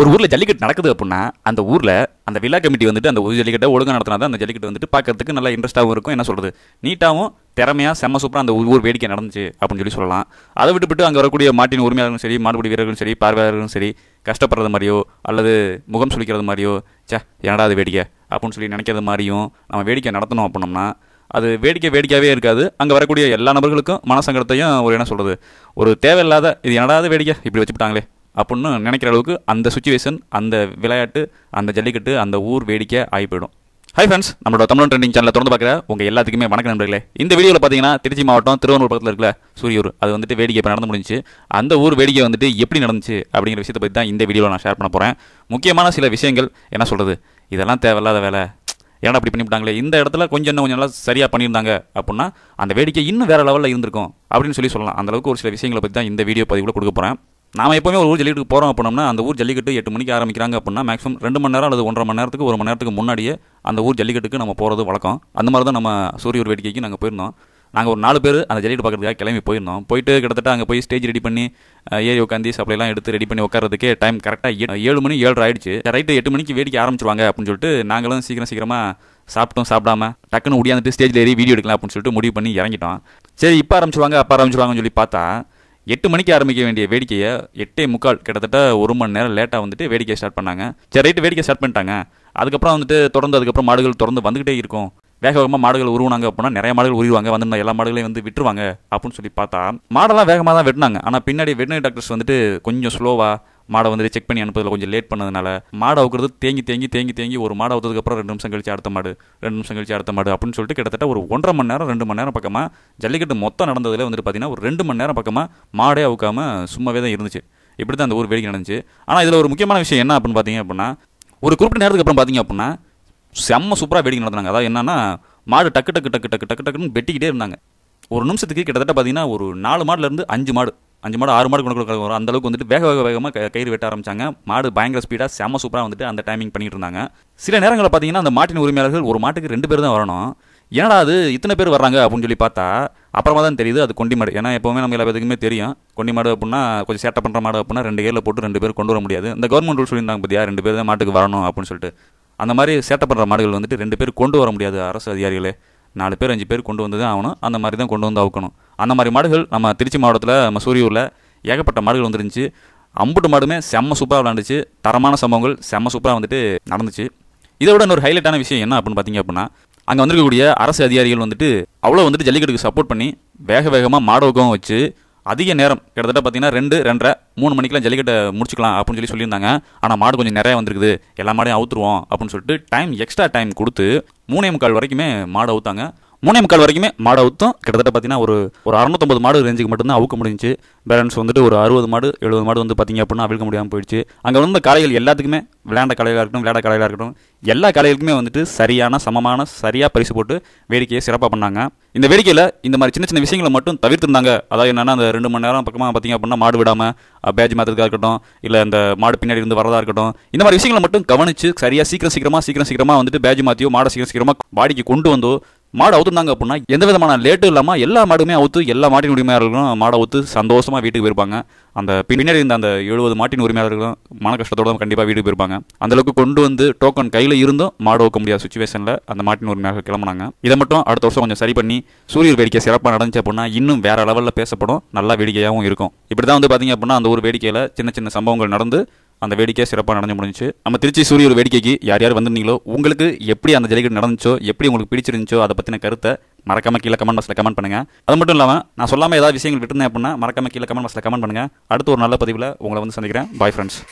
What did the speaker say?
ஒரு ஊரில் ஜல்லிக்கட்டு நடக்குது அப்படின்னா அந்த ஊரில் அந்த விழா கமிட்டி வந்துட்டு அந்த ஒரு ஜல்லிக்கட்டை ஒழுங்காக நடத்தினா தான் அந்த ஜல்லிக்கட்டு வந்துட்டு பார்க்கறதுக்கு நல்லா இன்ட்ரெஸ்ட்டாகவும் இருக்கும் என்ன சொல்கிறது நீட்டாகவும் திறமையாக செம்ம சூப்பராக அந்த ஊர் வேடிக்கை நடந்துச்சு அப்படின்னு சொல்லி சொல்லலாம் அதை விட்டுவிட்டு அங்கே வரக்கூடிய மாட்டின் உரிமையாளர்களும் சரி மாடுபிடி வீரர்களும் சரி பார்வையாளர்களும் சரி கஷ்டப்படுறது மாதிரியோ அல்லது முகம் சுழிக்கிறது மாதிரியோ சே என்னடா அது வேடிக்கை அப்படின்னு சொல்லி நினைக்கிறது மாதிரியும் நம்ம வேடிக்கை நடத்தணும் அப்படின்னோம்னா அது வேடிக்கை வேடிக்கையாகவே இருக்காது அங்கே வரக்கூடிய எல்லா நபர்களுக்கும் மனசங்கடத்தையும் ஒரு என்ன சொல்கிறது ஒரு தேவையில்லாத இது என்னடாவது வேடிக்கை இப்படி வச்சுப்பிட்டாங்களே அப்படின்னு நினைக்கிற அளவுக்கு அந்த சுச்சுவேஷன் அந்த விளையாட்டு அந்த ஜல்லிக்கட்டு அந்த ஊர் வேடிக்கை ஆகி போயிடும் ஹை ஃப்ரெண்ட்ஸ் நம்மளோட தமிழ் ட்ரெண்டிங் சேனலில் தொடர்ந்து பார்க்குற உங்கள் எல்லாத்துக்குமே வணக்கம் நண்பர்களே இந்த வீடியோவில் பார்த்தீங்கன்னா திருச்சி மாவட்டம் திருவண்ணூர் பக்கத்தில் இருக்கிற சூரியூர் அது வந்துட்டு வேடிக்கை இப்போ நடந்து முடிஞ்சு அந்த ஊர் வேடிக்கை வந்துட்டு எப்படி நடந்துச்சு அப்படிங்கிற விஷயத்தை பற்றி தான் இந்த வீடியோவில் நான் ஷேர் பண்ண போகிறேன் முக்கியமான சில விஷயங்கள் என்ன சொல்கிறது இதெல்லாம் தேவையில்லாத வேலை ஏன்னா அப்படி பண்ணிவிட்டாங்களே இந்த இடத்துல கொஞ்சம் இன்னும் கொஞ்சம் நல்லா சரியாக பண்ணியிருந்தாங்க அப்படின்னா அந்த வேடிக்கை இன்னும் வேறு லெவலில் இருந்திருக்கும் அப்படின்னு சொல்லி சொல்லலாம் அந்தளவுக்கு ஒரு சில விஷயங்களை பற்றி தான் இந்த வீடியோ பதிவில் கொடுக்க போகிறேன் நாம் எப்போவுமே ஒரு ஊர் ஜல்லிக்கட்டுக்கு போகிறோம் அப்படின்னா அந்த ஊர் ஜல்லிக்கட்டு எட்டு மணிக்கு ஆரம்பிக்கிறாங்க அப்படின்னா மேக்ஸிமம் ரெண்டு மணி நேரம் அல்லது ஒன்றரை மணி நேரத்துக்கு ஒரு மணி நேரத்துக்கு முன்னாடியே அந்த ஊர் ஜல்லிக்கட்டுக்கு நம்ம போகிறது வழக்கம் அந்த மாதிரி தான் நம்ம சூரிய ஒரு வேடிக்கைக்கு நாங்கள் போயிருந்தோம் நாங்கள் ஒரு நாலு பேர் அந்த ஜல்லிக்கட்டு பார்க்குறதுக்காக கிளம்பி போயிருந்தோம் போயிட்டு கிட்டத்தட்ட அங்கே போய் ஸ்டேஜ் ரெடி பண்ணி ஏறி உட்காந்து சப்ளைலாம் எடுத்து ரெடி பண்ணி உட்காரதுக்கே டைம் கரெக்டாக ஏழு மணி ஏழு ஆயிடுச்சு ரைட்டு எட்டு மணிக்கு வேடிக்கை ஆரம்பிச்சிருவாங்க அப்படின்னு சொல்லிட்டு நாங்களும் சீக்கிரம் சீக்கிரமாக சாப்பிட்டோம் சாப்பிடாம டக்குன்னு முடியாந்துட்டு ஸ்டேஜில் ஏறி வீடியோ எடுக்கலாம் அப்படின்னு சொல்லிட்டு முடிவு பண்ணி இறங்கிட்டோம் சரி இப்போ ஆரம்பிச்சிருவாங்க அப்போ ஆரம்பிச்சிருவாங்கன்னு சொல்லி பார்த்தா எட்டு மணிக்கு ஆரம்பிக்க வேண்டிய வேடிக்கையை எட்டே முக்கால் கிட்டத்தட்ட ஒரு மணி நேரம் லேட்டாக வந்துட்டு வேடிக்கை ஸ்டார்ட் பண்ணாங்க சரி ரைட்டு வேடிக்கை ஸ்டார்ட் பண்ணிட்டாங்க அதுக்கப்புறம் வந்துட்டு தொடர்ந்து அதுக்கப்புறம் மாடுகள் தொடர்ந்து வந்துகிட்டே இருக்கும் வேக வேகமாக மாடுகள் உருவினாங்க அப்படின்னா நிறைய மாடுகள் உருவாங்க வந்து எல்லா மாடுகளையும் வந்து விட்டுருவாங்க அப்படின்னு சொல்லி பார்த்தா மாடெல்லாம் வேகமாக தான் வெட்டினாங்க ஆனால் பின்னாடி வெட்டினரி டாக்டர்ஸ் வந்துட்டு கொஞ்சம் ஸ்லோவாக மாடை வந்து செக் பண்ணி அனுப்புறதுல கொஞ்சம் லேட் பண்ணதுனால மாடை அவுக்கிறது தேங்கி தேங்கி தேங்கி தேங்கி ஒரு மாடை அவுத்ததுக்கப்புறம் ரெண்டு நிமிஷம் கழிச்சு அடுத்த மாடு ரெண்டு நிமிஷம் கழிச்சு அடுத்த மாடு அப்படின்னு சொல்லிட்டு கிட்டத்தட்ட ஒரு ஒன்றரை மணி நேரம் ரெண்டு மணி நேரம் பக்கமாக ஜல்லிக்கட்டு மொத்தம் நடந்ததில் வந்துட்டு பார்த்தீங்கன்னா ஒரு ரெண்டு மணி நேரம் பக்கமாக மாடே அவுக்காமல் சும்மாவே தான் இருந்துச்சு இப்படி தான் அந்த ஊர் வேடிக்கை நடந்துச்சு ஆனால் இதில் ஒரு முக்கியமான விஷயம் என்ன அப்படின்னு பார்த்தீங்க அப்படின்னா ஒரு குறிப்பிட்ட நேரத்துக்கு அப்புறம் பார்த்தீங்க அப்படின்னா செம்ம சூப்பராக வேடிக்கை நடத்துனாங்க அதாவது என்னன்னா மாடு டக்கு டக்கு டக்கு டக்கு டக்கு டக்குன்னு வெட்டிக்கிட்டே இருந்தாங்க ஒரு நிமிஷத்துக்கு கிட்டத்தட்ட பார்த்தீங்கன்னா ஒரு நாலு மாடுலேருந்து அஞ்சு மாடு அஞ்சு மாடு ஆறு மாடு கொண்டு கொடுக்க வரும் அந்தளவுக்கு வந்துட்டு வேக வேக வேகமாக கயிறு வெட்ட ஆரம்பிச்சாங்க மாடு பயங்கர ஸ்பீடாக செம சூப்பராக வந்துட்டு அந்த டைமிங் பண்ணிட்டு இருந்தாங்க சில நேரங்களில் பார்த்தீங்கன்னா அந்த மாட்டின் உரிமையாளர்கள் ஒரு மாட்டுக்கு ரெண்டு பேர் தான் வரணும் ஏன்னா அது இத்தனை பேர் வர்றாங்க அப்படின்னு சொல்லி பார்த்தா அப்புறமா தான் தெரியுது அது கொண்டி மாடு ஏன்னா எப்போவுமே நம்ம எல்லா பேருக்குமே தெரியும் கொண்டி மாடு அப்படின்னா கொஞ்சம் சேட்டை பண்ணுற மாடு அப்படின்னா ரெண்டு ஏரில் போட்டு ரெண்டு பேர் கொண்டு வர முடியாது இந்த கவர்மெண்ட் ரூல் சொல்லியிருந்தாங்க பார்த்தியா ரெண்டு பேர் தான் மாட்டுக்கு வரணும் அப்படின்னு சொல்லிட்டு அந்த மாதிரி சேட்டை பண்ணுற மாடுகள் வந்துட்டு ரெண்டு பேர் கொண்டு வர முடியாது அரசு அதிகாரிகளே நாலு பேர் அஞ்சு பேர் கொண்டு வந்து தான் ஆகணும் அந்த மாதிரி தான் கொண்டு வந்து ஆக்கணும் அந்த மாதிரி மாடுகள் நம்ம திருச்சி மாவட்டத்தில் நம்ம சூரியூரில் ஏகப்பட்ட மாடுகள் வந்துருந்துச்சு அம்புட்டு மாடுமே செம்ம சூப்பராக விளாண்டுச்சு தரமான சம்பவங்கள் செம்ம சூப்பராக வந்துட்டு நடந்துச்சு இதை விட இன்னொரு ஹைலைட்டான விஷயம் என்ன அப்படின்னு பார்த்தீங்க அப்படின்னா அங்கே வந்திருக்கக்கூடிய அரசு அதிகாரிகள் வந்துட்டு அவ்வளோ வந்துட்டு ஜல்லிக்கட்டுக்கு சப்போர்ட் பண்ணி வேக வேகமாக மாடவுக்கவும் வச்சு அதிக நேரம் கிட்டத்தட்ட பார்த்தீங்கன்னா ரெண்டு ரெண்டரை மூணு மணிக்கெலாம் ஜல்லிக்கட்டை முடிச்சுக்கலாம் அப்படின்னு சொல்லி சொல்லியிருந்தாங்க ஆனால் மாடு கொஞ்சம் நிறையா வந்திருக்குது எல்லா மாடையும் அவுத்துருவோம் அப்படின்னு சொல்லிட்டு டைம் எக்ஸ்ட்ரா டைம் கொடுத்து மூணே முக்கால் வரைக்குமே மாடு அவுத்தாங்க மூணே முக்கால் வரைக்குமே மாடு அவுத்தும் கிட்டத்தட்ட பார்த்தீங்கன்னா ஒரு ஒரு அறநூத்தொம்பது மாடு ரேஞ்சுக்கு மட்டும்தான் அவுக்க முடிஞ்சு பேலன்ஸ் வந்துட்டு ஒரு அறுபது மாடு எழுபது மாடு வந்து பார்த்திங்க அப்படின்னா அவிழ்க்க முடியாமல் போயிடுச்சு அங்கே வந்து காளைகள் எல்லாத்துக்குமே விளையாண்ட கலையாக இருக்கட்டும் விளையாட கலையாக இருக்கட்டும் எல்லா கலைகளுக்குமே வந்துட்டு சரியான சமமான சரியாக பரிசு போட்டு வேடிக்கையை சிறப்பாக பண்ணாங்க இந்த வேடிக்கையில் இந்த மாதிரி சின்ன சின்ன விஷயங்களை மட்டும் தவிர்த்துருந்தாங்க அதாவது என்னென்னா அந்த ரெண்டு மணி நேரம் பக்கமாக பார்த்திங்க அப்படின்னா மாடு விடாமல் பேஜ் மாற்றுறதா இருக்கட்டும் இல்லை அந்த மாடு பின்னாடி இருந்து வரதாக இருக்கட்டும் இந்த மாதிரி விஷயங்களை மட்டும் கவனித்து சரியாக சீக்கிரம் சீக்கிரமாக சீக்கிரம் சீக்கிரமாக வந்துட்டு பேஜ் மாற்றியோ மாடை சீக்கிரம் சீக்கிரமாக பாடிக்கு கொண்டு வந்தோ மாடு அவுத்துருந்தாங்க அப்படின்னா எந்த விதமான லேட்டும் இல்லாமல் எல்லா மாடுமே அவுத்து எல்லா மாட்டின் உரிமையாளர்களும் மாடை அவுத்து சந்தோஷமாக வீட்டுக்கு போயிருப்பாங்க அந்த பின்னாடி இருந்த அந்த எழுபது மாட்டின் உரிமையாளர்களும் மன கஷ்டத்தோடு கண்டிப்பாக வீட்டுக்கு போயிருப்பாங்க அந்தளவுக்கு கொண்டு வந்து டோக்கன் கையில் இருந்தும் மாடு வைக்க முடியாத சுச்சுவேஷனில் அந்த மாட்டின் உரிமையாக கிளம்புனாங்க இதை மட்டும் அடுத்த வருஷம் கொஞ்சம் சரி பண்ணி சூரியர் வேடிக்கை சிறப்பாக நடந்துச்சு அப்படின்னா இன்னும் வேறு லெவலில் பேசப்படும் நல்லா வேடிக்கையாகவும் இருக்கும் இப்படி தான் வந்து பார்த்திங்க அப்படின்னா அந்த ஒரு வேடிக்கையில் சின்ன சின்ன சம்பவங்கள் நடந்து அந்த வேடிக்கை சிறப்பாக நடந்து முடிஞ்சு நம்ம திருச்சி சூரிய ஒரு வேடிக்கைக்கு யார் யார் வந்திருந்தீங்களோ உங்களுக்கு எப்படி அந்த ஜல்லிக்கட்டு நடந்துச்சோ எப்படி உங்களுக்கு பிடிச்சிருந்துச்சோ அதை பற்றின கருத்தை மறக்காம கீழே கமெண்ட் பாக்ஸில் கமெண்ட் பண்ணுங்கள் அது மட்டும் இல்லாமல் நான் சொல்லாமல் ஏதாவது விஷயங்கள் விட்டுருந்தேன் அப்படின்னா மறக்காம கீழே கமெண்ட் பாக்ஸில் கமெண்ட் பண்ணுங்கள் அடுத்து ஒரு நல்ல பதிவில் உங்களை வந்து சந்திக்கிறேன் பாய் ஃப்ரெண்ட்ஸ்